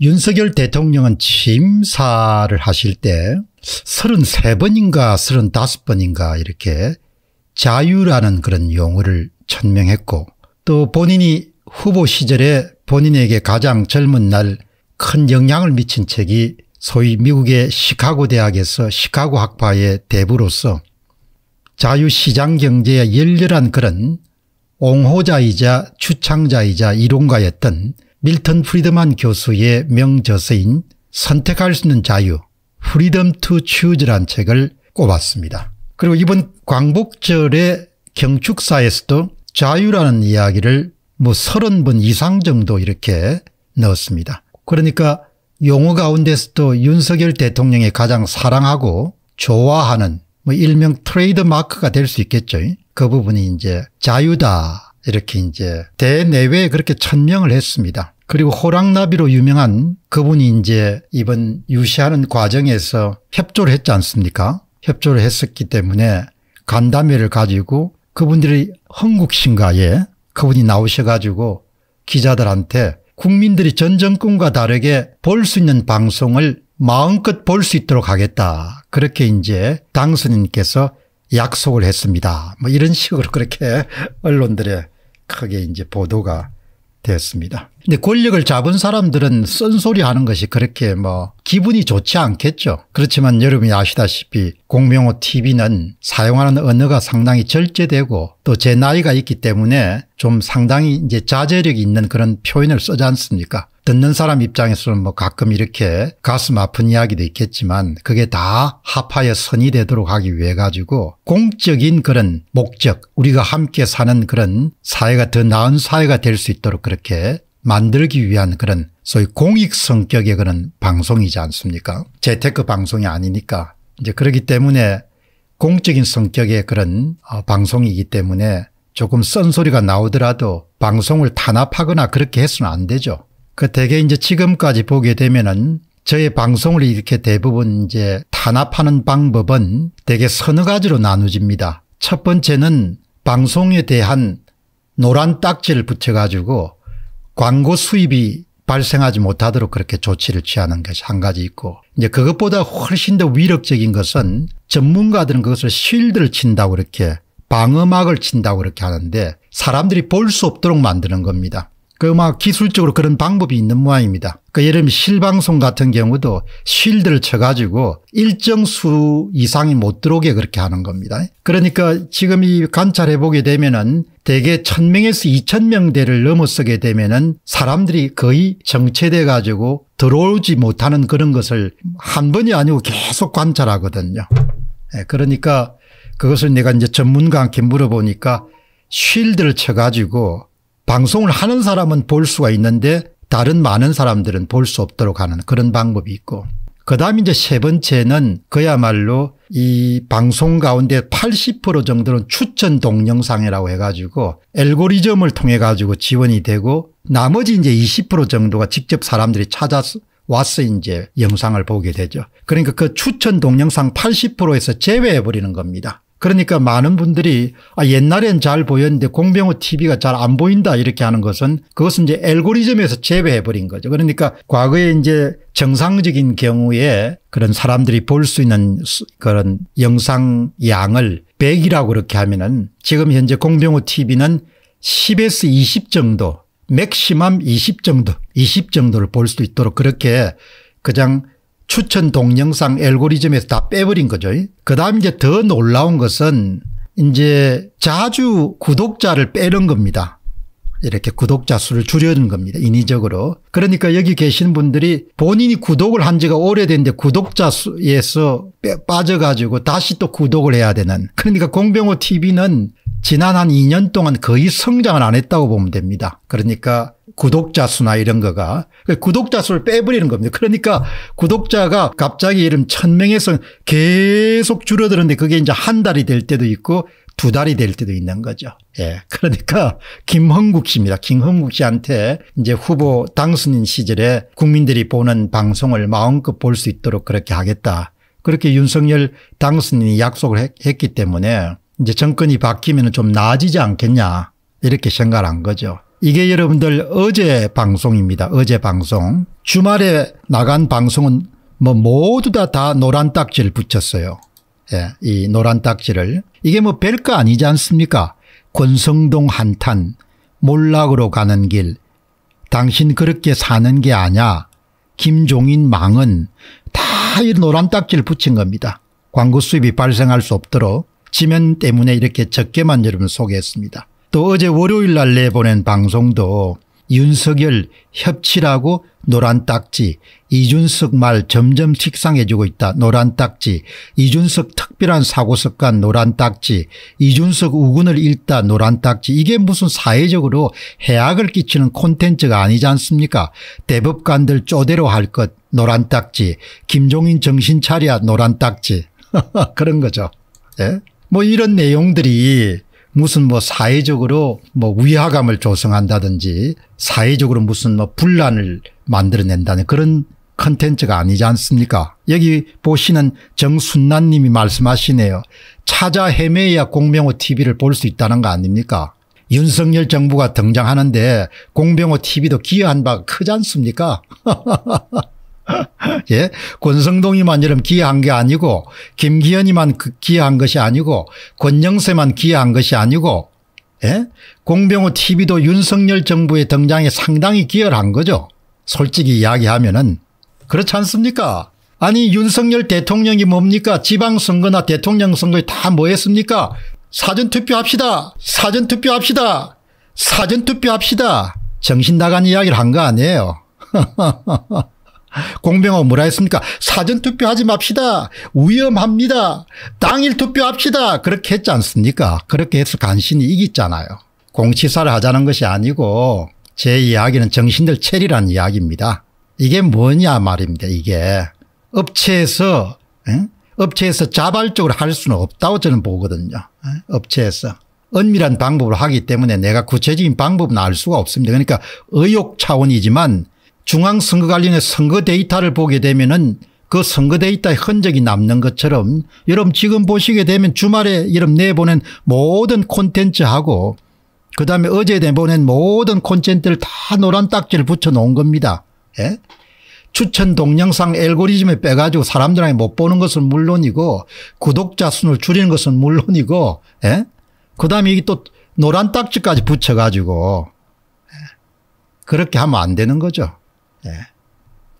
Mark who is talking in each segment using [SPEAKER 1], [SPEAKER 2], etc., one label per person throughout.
[SPEAKER 1] 윤석열 대통령은 취사를 하실 때 33번인가 35번인가 이렇게 자유라는 그런 용어를 천명했고 또 본인이 후보 시절에 본인에게 가장 젊은 날 큰 영향을 미친 책이 소위 미국의 시카고 대학에서 시카고 학파의 대부로서 자유시장 경제의 열렬한 그런 옹호자이자 추창자이자 이론가였던 밀턴 프리드만 교수의 명저서인 선택할 수 있는 자유 프리덤 투 추즈란 책을 꼽았습니다. 그리고 이번 광복절의 경축사에서도 자유라는 이야기를 뭐 30번 이상 정도 이렇게 넣었습니다. 그러니까 용어 가운데서도 윤석열 대통령이 가장 사랑하고 좋아하는 뭐 일명 트레이드 마크가 될 수 있겠죠. 그 부분이 이제 자유다 이렇게 이제 대내외에 그렇게 천명을 했습니다. 그리고 호랑나비로 유명한 그분이 이제 이번 유시하는 과정에서 협조를 했지 않습니까 협조를 했었기 때문에 간담회를 가지고 그분들이 흥국신가에 그분이 나오셔가지고 기자들한테 국민들이 전 정권과 다르게 볼 수 있는 방송을 마음껏 볼 수 있도록 하겠다. 그렇게 이제 당선인께서 약속을 했습니다. 뭐 이런 식으로 그렇게 언론들의 크게 이제 보도가 됐습니다. 근데 권력을 잡은 사람들은 쓴소리 하는 것이 그렇게 뭐 기분이 좋지 않겠죠. 그렇지만 여러분이 아시다시피 공명호 TV는 사용하는 언어가 상당히 절제되고 또 제 나이가 있기 때문에 좀 상당히 이제 자제력이 있는 그런 표현을 쓰지 않습니까? 듣는 사람 입장에서는 뭐 가끔 이렇게 가슴 아픈 이야기도 있겠지만 그게 다 합하여 선이 되도록 하기 위해 가지고 공적인 그런 목적 우리가 함께 사는 그런 사회가 더 나은 사회가 될 수 있도록 그렇게 만들기 위한 그런 소위 공익 성격의 그런 방송이지 않습니까 재테크 방송이 아니니까 이제 그러기 때문에 공적인 성격의 그런 어, 방송이기 때문에 조금 쓴소리가 나오더라도 방송을 탄압하거나 그렇게 해서는 안 되죠. 그 대개 이제 지금까지 보게 되면은 저의 방송을 이렇게 대부분 이제 탄압하는 방법은 대개 서너 가지로 나누집니다. 첫 번째는 방송에 대한 노란 딱지를 붙여가지고 광고 수입이 발생하지 못하도록 그렇게 조치를 취하는 것이 한 가지 있고 이제 그것보다 훨씬 더 위력적인 것은 전문가들은 그것을 실드를 친다고 이렇게 방어막을 친다고 이렇게 하는데 사람들이 볼 수 없도록 만드는 겁니다. 그막 뭐 기술적으로 그런 방법이 있는 모양입니다. 그 예를 들면 실방송 같은 경우도 쉴드를 쳐가지고 일정 수 이상이 못 들어오게 그렇게 하는 겁니다. 그러니까 지금 이 관찰해 보게 되면은 대개 1000명에서 2000명대를 넘어서게 되면은 사람들이 거의 정체돼 가지고 들어오지 못하는 그런 것을 한 번이 아니고 계속 관찰하거든요. 예, 그러니까 그것을 내가 이제 전문가한테 물어보니까 쉴드를 쳐가지고 방송을 하는 사람은 볼 수가 있는데 다른 많은 사람들은 볼 수 없도록 하는 그런 방법이 있고 그다음 이제 세 번째는 그야말로 이 방송 가운데 80% 정도는 추천 동영상이라고 해가지고 알고리즘을 통해 가지고 지원이 되고 나머지 이제 20% 정도가 직접 사람들이 찾아서 와서 이제 영상을 보게 되죠. 그러니까 그 추천 동영상 80%에서 제외해 버리는 겁니다. 그러니까 많은 분들이 아, 옛날엔 잘 보였는데 공병호 TV가 잘 안 보인다 이렇게 하는 것은 그것은 이제 알고리즘에서 제외해 버린 거죠. 그러니까 과거에 이제 정상적인 경우에 그런 사람들이 볼 수 있는 그런 영상 양을 100이라고 그렇게 하면은 지금 현재 공병호 TV는 10에서 20 정도, 맥시멈 20 정도, 20 정도를 볼 수 있도록 그렇게 그냥 추천 동영상 알고리즘에서 다 빼버린 거죠. 그 다음 이제 더 놀라운 것은 이제 자주 구독자를 빼는 겁니다. 이렇게 구독자 수를 줄여는 겁니다. 인위적으로. 그러니까 여기 계신 분들이 본인이 구독을 한 지가 오래된데 구독자 수에서 빠져가지고 다시 또 구독을 해야 되는 그러니까 공병호 TV는 지난 한 2년 동안 거의 성장을 안 했다고 보면 됩니다. 그러니까 구독자 수나 이런 거가 그 구독자 수를 빼버리는 겁니다. 그러니까 구독자가 갑자기 이름 1000명에서 계속 줄어드는데 그게 이제 한 달이 될 때도 있고 두 달이 될 때도 있는 거죠. 예. 그러니까 김흥국 씨입니다. 김흥국 씨한테 이제 후보 당선인 시절에 국민들이 보는 방송을 마음껏 볼 수 있도록 그렇게 하겠다. 그렇게 윤석열 당선인이 약속을 했기 때문에 이제 정권이 바뀌면 좀 나아지지 않겠냐 이렇게 생각을 한 거죠. 이게 여러분들 어제 방송입니다. 어제 방송. 주말에 나간 방송은 뭐 모두 다, 다 노란 딱지를 붙였어요. 예, 이 노란 딱지를. 이게 뭐 별 거 아니지 않습니까? 권성동 한탄, 몰락으로 가는 길, 당신 그렇게 사는 게 아냐, 김종인 망은 다 이 노란 딱지를 붙인 겁니다. 광고 수입이 발생할 수 없도록 지면 때문에 이렇게 적게만 여러분 소개했습니다. 또 어제 월요일 날 내보낸 방송도 윤석열 협치라고 노란 딱지 이준석 말 점점 식상해지고 있다 노란 딱지 이준석 특별한 사고습관 노란 딱지 이준석 우군을 읽다 노란 딱지 이게 무슨 사회적으로 해악을 끼치는 콘텐츠가 아니지 않습니까 대법관들 쪼대로 할 것 노란 딱지 김종인 정신 차려 노란 딱지 그런 거죠. 예? 뭐 이런 내용들이 무슨 뭐 사회적으로 뭐 위화감을 조성한다든지 사회적으로 무슨 뭐 분란을 만들어낸다는 그런 컨텐츠가 아니지 않습니까 여기 보시는 정순란 님이 말씀하시네요. 찾아 헤매야 공병호 TV를 볼 수 있다는 거 아닙니까 윤석열 정부가 등장하는데 공병호 TV도 기여한 바가 크지 않습니까 예? 권성동이만 이름 기여한 게 아니고 김기현이만 그 기여한 것이 아니고 권영세만 기여한 것이 아니고 예? 공병호 TV도 윤석열 정부의 등장에 상당히 기여를 한 거죠. 솔직히 이야기하면은 그렇지 않습니까? 아니 윤석열 대통령이 뭡니까? 지방선거나 대통령 선거에 다뭐 했습니까? 사전투표합시다. 사전투표합시다. 사전투표합시다. 정신 나간 이야기를 한 거 아니에요. 공병호 뭐라 했습니까? 사전투표하지 맙시다. 위험합니다. 당일 투표합시다. 그렇게 했지 않습니까? 그렇게 해서 간신히 이기잖아요. 공치사를 하자는 것이 아니고 제 이야기는 정신들 체리라는 이야기입니다. 이게 뭐냐 말입니다. 이게 업체에서 응? 업체에서 자발적으로 할 수는 없다고 저는 보거든요. 업체에서. 은밀한 방법으로 하기 때문에 내가 구체적인 방법은 알 수가 없습니다. 그러니까 의욕 차원이지만 중앙선거관리의 선거 데이터를 보게 되면 은그 선거 데이터의 흔적이 남는 것처럼 여러분 지금 보시게 되면 주말에 여러분 내보낸 모든 콘텐츠하고 그 다음에 어제 내보낸 모든 콘텐츠를 다 노란 딱지를 붙여놓은 겁니다. 예? 추천 동영상 알고리즘에 빼가지고 사람들한테 못 보는 것은 물론이고 구독자 수를 줄이는 것은 물론이고 예? 그 다음에 이게 또 노란 딱지까지 붙여가지고 예? 그렇게 하면 안 되는 거죠. 네.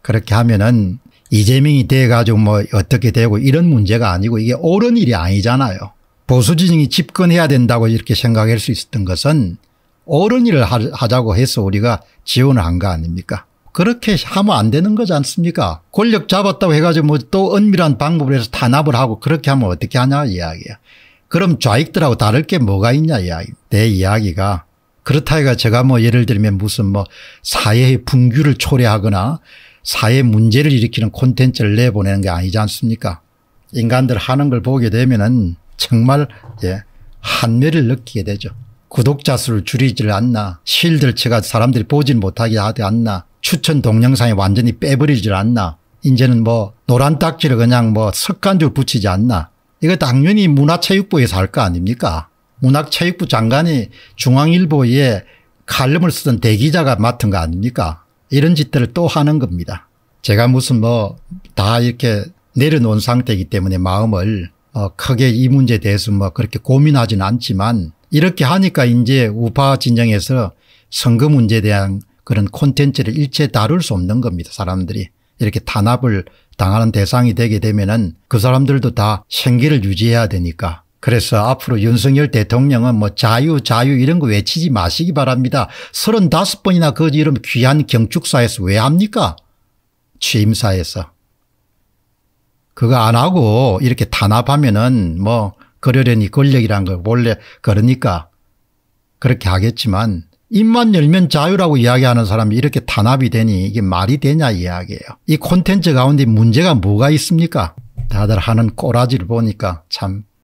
[SPEAKER 1] 그렇게 하면은 이재명이 돼 가지고 뭐 어떻게 되고 이런 문제가 아니고 이게 옳은 일이 아니잖아요. 보수 진영이 집권해야 된다고 이렇게 생각할 수 있었던 것은 옳은 일을 하자고 해서 우리가 지원을 한 거 아닙니까? 그렇게 하면 안 되는 거지 않습니까? 권력 잡았다고 해가지고 뭐 또 은밀한 방법을 해서 탄압을 하고 그렇게 하면 어떻게 하냐 이야기야. 그럼 좌익들하고 다를 게 뭐가 있냐 이야기. 내 이야기가 그렇다 해가 제가 뭐 예를 들면 무슨 뭐 사회의 분규를 초래하거나 사회 문제를 일으키는 콘텐츠를 내보내는 게 아니지 않습니까 인간들 하는 걸 보게 되면은 정말 예한멸를 느끼게 되죠. 구독자 수를 줄이질 않나 실들체가 사람들이 보진 못하게 하지 않나 추천 동영상이 완전히 빼버리질 않나 이제는 뭐 노란 딱지를 그냥 뭐 습관적으로 붙이지 않나 이거 당연히 문화체육부에서 할 거 아닙니까 문학체육부 장관이 중앙일보에 칼럼을 쓰던 대기자가 맡은 거 아닙니까 이런 짓들을 또 하는 겁니다. 제가 무슨 뭐 다 이렇게 내려놓은 상태이기 때문에 마음을 어 크게 이 문제에 대해서 뭐 그렇게 고민하진 않지만 이렇게 하니까 이제 우파 진영에서 선거 문제에 대한 그런 콘텐츠를 일체 다룰 수 없는 겁니다. 사람들이 이렇게 탄압을 당하는 대상이 되게 되면 은그 사람들도 다 생계를 유지해야 되니까 그래서 앞으로 윤석열 대통령은 뭐 자유 자유 이런 거 외치지 마시기 바랍니다. 35번이나 그 이름 귀한 경축사에서 왜 합니까? 취임사에서. 그거 안 하고 이렇게 탄압하면은 뭐 그러려니 권력이란 걸 원래 그러니까 그렇게 하겠지만 입만 열면 자유라고 이야기하는 사람이 이렇게 탄압이 되니 이게 말이 되냐 이야기예요. 이 콘텐츠 가운데 문제가 뭐가 있습니까? 다들 하는 꼬라지를 보니까 참